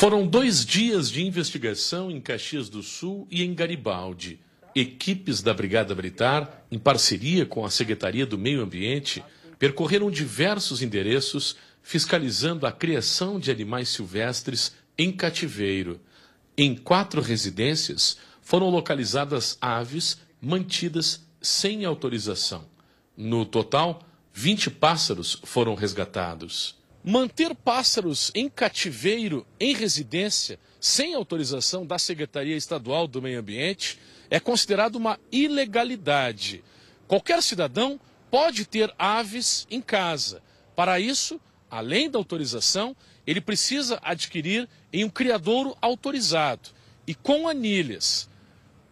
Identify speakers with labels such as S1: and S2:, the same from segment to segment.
S1: Foram dois dias de investigação em Caxias do Sul e em Garibaldi. Equipes da Brigada Militar, em parceria com a Secretaria do Meio Ambiente, percorreram diversos endereços fiscalizando a criação de animais silvestres em cativeiro. Em quatro residências foram localizadas aves mantidas sem autorização. No total, 20 pássaros foram resgatados. Manter pássaros em cativeiro, em residência, sem autorização da Secretaria Estadual do Meio Ambiente, é considerado uma ilegalidade. Qualquer cidadão pode ter aves em casa. Para isso, além da autorização, ele precisa adquirir em um criadouro autorizado e com anilhas.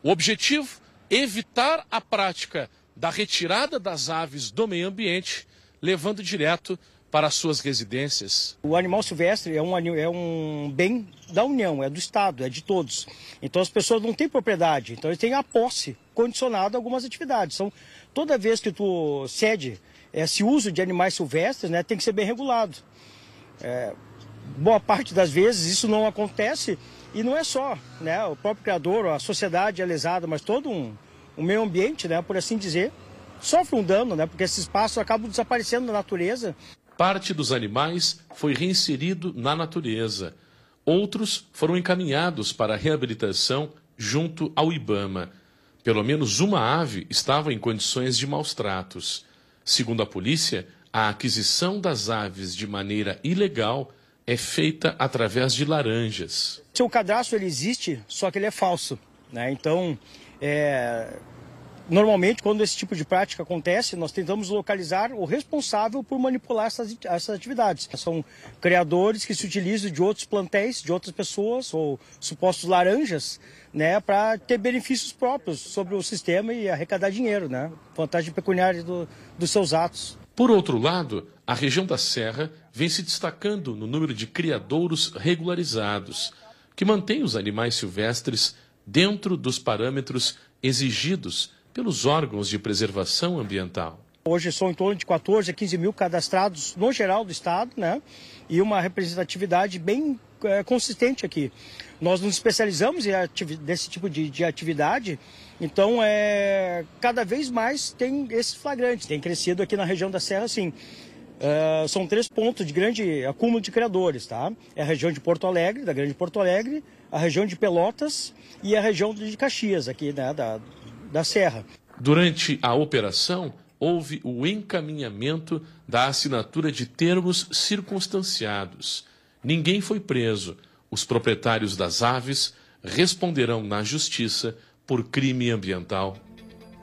S1: O objetivo evitar a prática da retirada das aves do meio ambiente, levando direto para suas residências.
S2: O animal silvestre é um, é um bem da União, é do Estado, é de todos. Então as pessoas não têm propriedade, então eles têm a posse condicionada a algumas atividades. Então, toda vez que tu cede eh, esse uso de animais silvestres, né, tem que ser bem regulado. É, boa parte das vezes isso não acontece e não é só né, o próprio criador, a sociedade é lesada, mas todo um, um meio ambiente, né, por assim dizer, sofre um dano, né, porque esses espaços acabam desaparecendo da natureza.
S1: Parte dos animais foi reinserido na natureza. Outros foram encaminhados para a reabilitação junto ao Ibama. Pelo menos uma ave estava em condições de maus tratos. Segundo a polícia, a aquisição das aves de maneira ilegal é feita através de laranjas.
S2: Seu cadastro ele existe, só que ele é falso. Né? Então, é, Normalmente, quando esse tipo de prática acontece, nós tentamos localizar o responsável por manipular essas, essas atividades. São criadores que se utilizam de outros plantéis, de outras pessoas, ou supostos laranjas, né, para ter benefícios próprios sobre o sistema e arrecadar dinheiro, né? Vantagem pecuniária do, dos seus
S1: atos. Por outro lado, a região da Serra vem se destacando no número de criadouros regularizados, que mantém os animais silvestres dentro dos parâmetros exigidos pelos órgãos de preservação ambiental.
S2: Hoje são em torno de 14 a 15 mil cadastrados no geral do estado, né? E uma representatividade bem é, consistente aqui. Nós nos especializamos em desse tipo de, de, atividade, então é, cada vez mais tem esses flagrantes, tem crescido aqui na região da Serra, sim. Eh, são três pontos de grande acúmulo de criadores, tá? É a região de Porto Alegre, da Grande Porto Alegre, a região de Pelotas e a região de Caxias, aqui, né, da, da Serra.
S1: Durante a operação, houve o encaminhamento da assinatura de termos circunstanciados. Ninguém foi preso. Os proprietários das aves responderão na justiça por crime ambiental